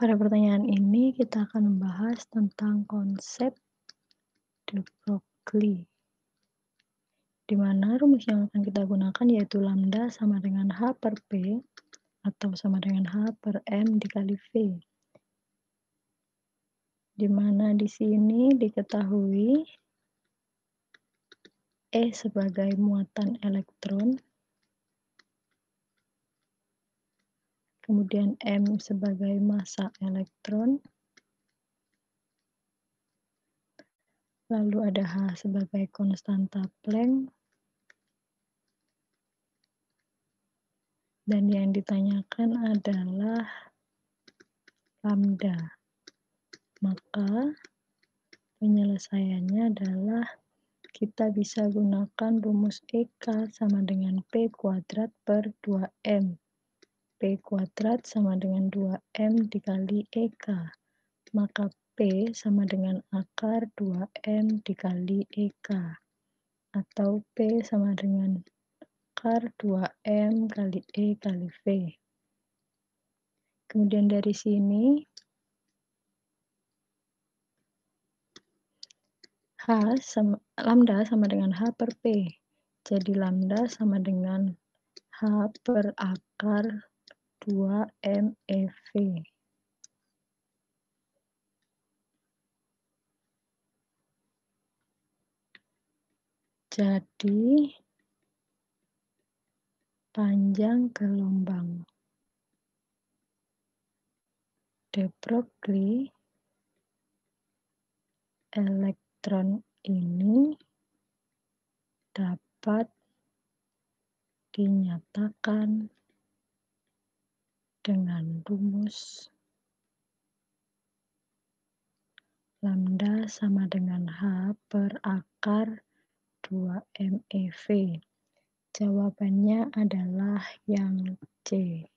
Pada pertanyaan ini kita akan membahas tentang konsep de Broglie. Di mana rumus yang akan kita gunakan yaitu lambda sama dengan H per P atau sama dengan H per M dikali V. Di mana di sini diketahui E sebagai muatan elektron kemudian M sebagai massa elektron, lalu ada H sebagai konstanta Planck, dan yang ditanyakan adalah lambda. Maka penyelesaiannya adalah kita bisa gunakan rumus EK sama dengan P kuadrat per 2M. P kuadrat sama dengan 2M dikali EK. Maka P sama dengan akar 2M dikali EK. Atau P sama dengan akar 2M kali E kali V. Kemudian dari sini, H sama, lambda sama dengan H per P. Jadi lambda sama dengan H per akar dua MEV. Jadi, panjang gelombang. De Broglie elektron ini dapat dinyatakan dengan rumus lambda sama dengan H per akar 2 MEV. Jawabannya adalah yang C.